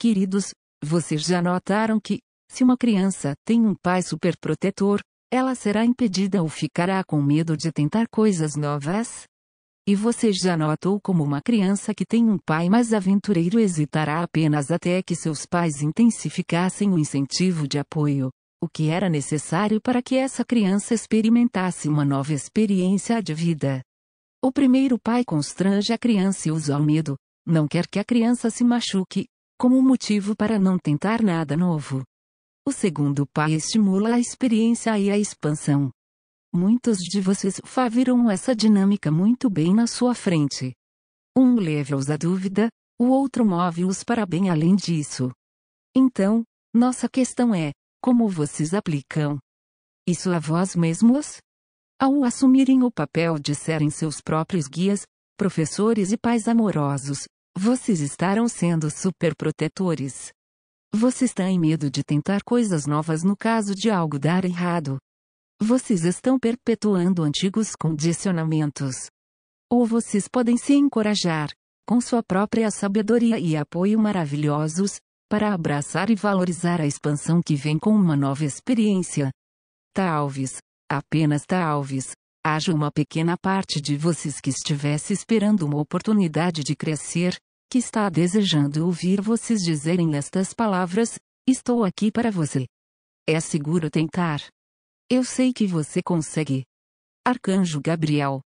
Queridos, vocês já notaram que, se uma criança tem um pai superprotetor, ela será impedida ou ficará com medo de tentar coisas novas? E você já notou como uma criança que tem um pai mais aventureiro hesitará apenas até que seus pais intensificassem o incentivo de apoio, o que era necessário para que essa criança experimentasse uma nova experiência de vida? O primeiro pai constrange a criança e usa o medo, não quer que a criança se machuque, como motivo para não tentar nada novo. O segundo pai estimula a experiência e a expansão. Muitos de vocês faviram essa dinâmica muito bem na sua frente. Um leva-os à dúvida, o outro move-os para bem além disso. Então, nossa questão é: como vocês aplicam isso a vós mesmos? Ao assumirem o papel de serem seus próprios guias, professores e pais amorosos, vocês estarão sendo superprotetores. Vocês têm medo de tentar coisas novas no caso de algo dar errado. Vocês estão perpetuando antigos condicionamentos. Ou vocês podem se encorajar, com sua própria sabedoria e apoio maravilhosos, para abraçar e valorizar a expansão que vem com uma nova experiência. Talvez, apenas talvez, haja uma pequena parte de vocês que estivesse esperando uma oportunidade de crescer, que está desejando ouvir vocês dizerem estas palavras: Estou aqui para você. É seguro tentar. Eu sei que você consegue. Arcanjo Gabriel